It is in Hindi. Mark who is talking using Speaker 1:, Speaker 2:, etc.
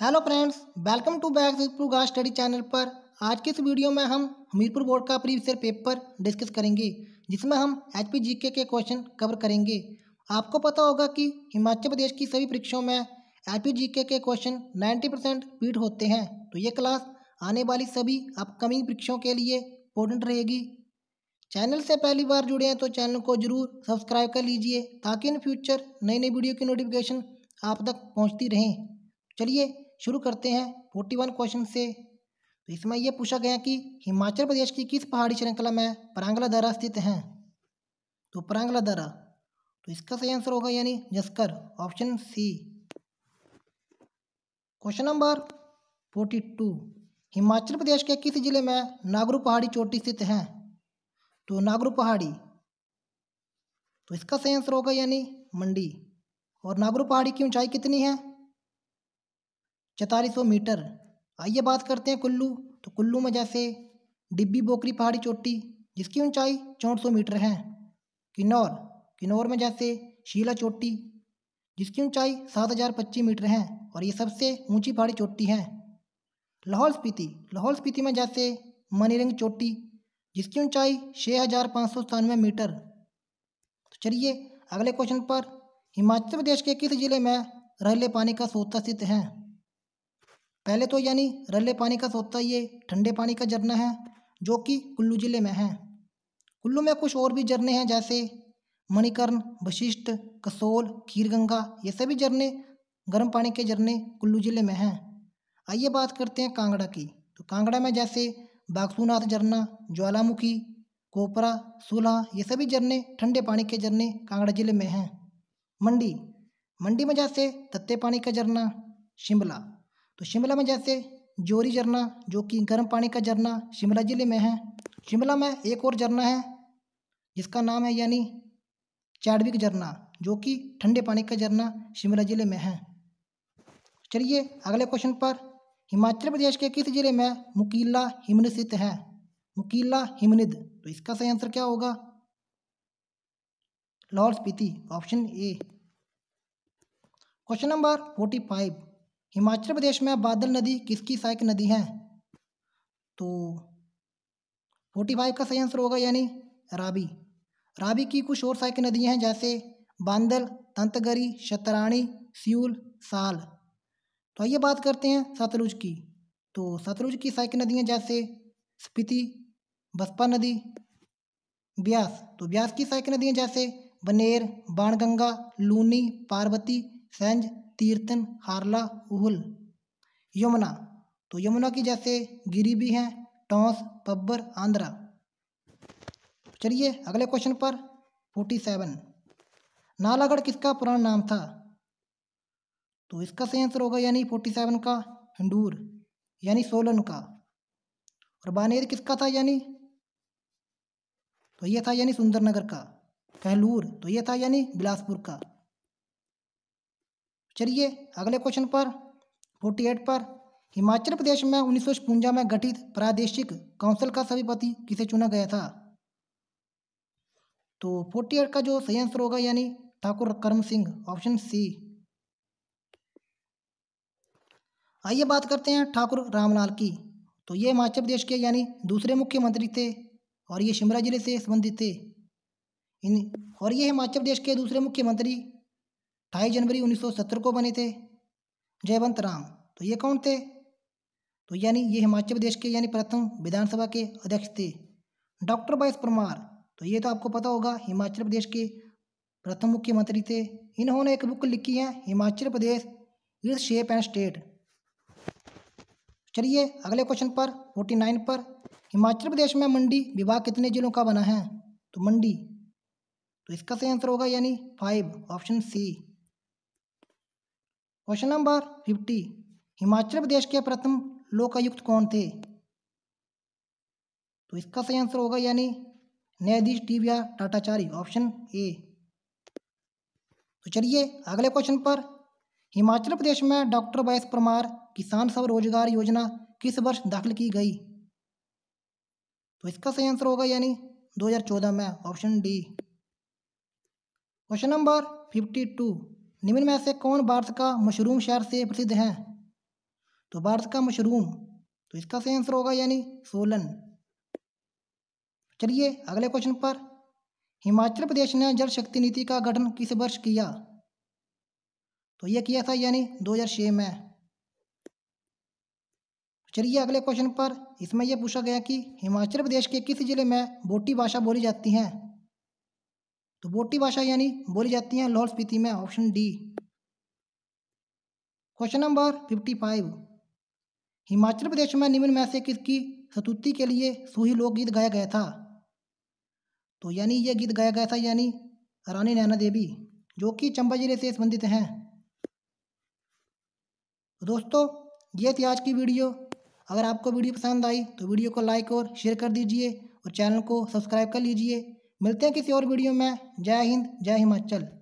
Speaker 1: hello friends welcome to back प्रूगा स्टडी चैनल पर आज की इस वीडियो में हम हमीरपुर बोर्ड का प्रीवियस ईयर पेपर डिस्कस करेंगे जिसमें हम एच पी जी के के क्वेश्चन कवर करेंगे आपको पता होगा कि हिमाचल प्रदेश की सभी परीक्षाओं में एच पी जी के के क्वेश्चन नाइन्टी परसेंट पीट होते हैं तो ये क्लास आने वाली सभी अपकमिंग परीक्षाओं के लिए इंपॉर्टेंट रहेगी चैनल से पहली बार जुड़े हैं तो चैनल को जरूर सब्सक्राइब कर लीजिए ताकि इन फ्यूचर नई नई वीडियो की नोटिफिकेशन आप तक पहुँचती रहें चलिए शुरू करते हैं फोर्टी वन क्वेश्चन से तो इसमें यह पूछा गया कि हिमाचल प्रदेश की किस पहाड़ी श्रृंखला में परांगला दरा स्थित हैं तो परांगला दरा तो इसका सही आंसर होगा यानी Zanskar option C question number forty two Himachal Pradesh के किस जिले में नागरू पहाड़ी चोटी स्थित है तो नागरू पहाड़ी तो इसका सही आंसर होगा यानी मंडी और नागरू पहाड़ी की ऊंचाई कितनी है चौतालीस सौ मीटर आइए बात करते हैं कुल्लू तो कुल्लू में जैसे डिब्बी बोकरी पहाड़ी चोटी जिसकी ऊंचाई चौंठ सौ मीटर है किन्नौर किन्नौर में जैसे शीला चोटी जिसकी ऊंचाई सात हज़ार पच्चीस मीटर है और ये सबसे ऊंची पहाड़ी चोटी है लाहौल स्पीति लाहौल स्पीति में जैसे मनीरंग चोटी जिसकी ऊंचाई छः हज़ार पाँच सौ सतानवे मीटर तो चलिए अगले क्वेश्चन पर हिमाचल प्रदेश के किस ज़िले में रहले पानी का सोता स्थित है पहले तो यानी रले पानी का सोता ये ठंडे पानी का झरना है जो कि कुल्लू ज़िले में है कुल्लू में कुछ और भी झरने हैं जैसे मणिकर्ण वशिष्ठ कसोल खीर गंगा ये सभी झरने गर्म पानी के झरने कुल्लू ज़िले में हैं आइए बात करते हैं कांगड़ा की तो कांगड़ा में जैसे बागसूनाथ झरना ज्वालामुखी कोपरा सूल्हा ये सभी झरने ठंडे पानी के झरने कांगड़ा ज़िले में हैं मंडी मंडी में जैसे तत्ते पानी का झरना शिमला तो शिमला में जैसे जोरी झरना जो कि गर्म पानी का झरना शिमला ज़िले में है शिमला में एक और झरना है जिसका नाम है यानी चैडविक झरना जो कि ठंडे पानी का झरना शिमला ज़िले में है चलिए अगले क्वेश्चन पर हिमाचल प्रदेश के किस जिले में मुकीला हिमन स्थित है मुकीला हिमनिद तो इसका सही आंसर क्या होगा Lahaul Spiti option A question number forty five Himachal Pradesh में बादल नदी किसकी सहायक नदी है तो फोर्टी फाइव का सही आंसर होगा यानी राबी राबी की कुछ और सहायक नदियां हैं जैसे बांदल तंतगरी शतराणी सियूल साल तो आइए बात करते हैं सतलुज की तो सतलुज की सहायक नदियां जैसे स्पीति बसपा नदी ब्यास तो ब्यास की सहायक नदियां जैसे बनेर बाणगंगा लूनी पार्वती सेंज तीर्थन हारला उहुल यमुना तो यमुना की जैसे गिरी भी हैं टोंस पब्बर आंध्रा चलिए अगले क्वेश्चन पर फोर्टी सेवन नालागढ़ किसका पुराना नाम था तो इसका सही आंसर होगा यानी फोर्टी सेवन का हंडूर यानी सोलन का और बानेर किसका था यानी तो ये था यानी सुंदरनगर का कहलूर तो ये था यानी बिलासपुर का चलिए अगले क्वेश्चन पर फोर्टी एट पर हिमाचल प्रदेश में उन्नीस में गठित प्रादेशिक काउंसिल का सभापति किसे चुना गया था तो फोर्टी एट का जो सही आंसर होगा यानी ठाकुर कर्म सिंह ऑप्शन सी आइए बात करते हैं ठाकुर रामलाल की तो ये हिमाचल प्रदेश के यानी दूसरे मुख्यमंत्री थे और ये शिमला जिले से संबंधित थे इन और ये हिमाचल प्रदेश के दूसरे मुख्यमंत्री अट्ठाईस जनवरी 1970 को बने थे जयवंत राम तो ये कौन थे तो यानी ये हिमाचल प्रदेश के यानी प्रथम विधानसभा के अध्यक्ष थे डॉक्टर बाईस परमार तो ये तो आपको पता होगा हिमाचल प्रदेश के प्रथम मुख्यमंत्री थे इन्होंने एक बुक लिखी है Himachal Pradesh is shape and state चलिए अगले क्वेश्चन पर फोर्टी नाइन पर हिमाचल प्रदेश में मंडी विभाग कितने जिलों का बना है तो मंडी तो इसका सही आंसर होगा यानी five option C question number fifty Himachal Pradesh के प्रथम लोकायुक्त कौन थे तो इसका सही आंसर होगा यानी न्यायाधीश टी व्या टाटाचारी ऑप्शन ए तो चलिए अगले क्वेश्चन पर हिमाचल प्रदेश में डॉक्टर वायस परमार किसान सब रोजगार योजना किस वर्ष दाखिल की गई तो इसका सही आंसर होगा यानी 2014 में ऑप्शन डी क्वेश्चन नंबर 52 निम्न में से कौन भारत का मशरूम शहर से प्रसिद्ध है तो भारत का मशरूम तो इसका सही आंसर होगा यानी सोलन चलिए अगले क्वेश्चन पर हिमाचल प्रदेश ने जल शक्ति नीति का गठन किस वर्ष किया तो यह किया था यानी 2006 में चलिए अगले क्वेश्चन पर इसमें यह पूछा गया कि हिमाचल प्रदेश के किस जिले में बोटी भाषा बोली जाती है तो बोटी भाषा यानी बोली जाती है लाहौल स्पीति में option D question number fifty five Himachal Pradesh में निम्न में से किसकी सतुति के लिए सूही लोकगीत गाया गया था तो यानी यह गीत गाया गया था यानी रानी नैना देवी जो कि चंबा जिले से संबंधित हैं तो दोस्तों ये थी आज की वीडियो अगर आपको वीडियो पसंद आई तो वीडियो को लाइक और शेयर कर दीजिए और चैनल को सब्सक्राइब कर लीजिए मिलते हैं किसी और वीडियो में जय हिंद जय हिमाचल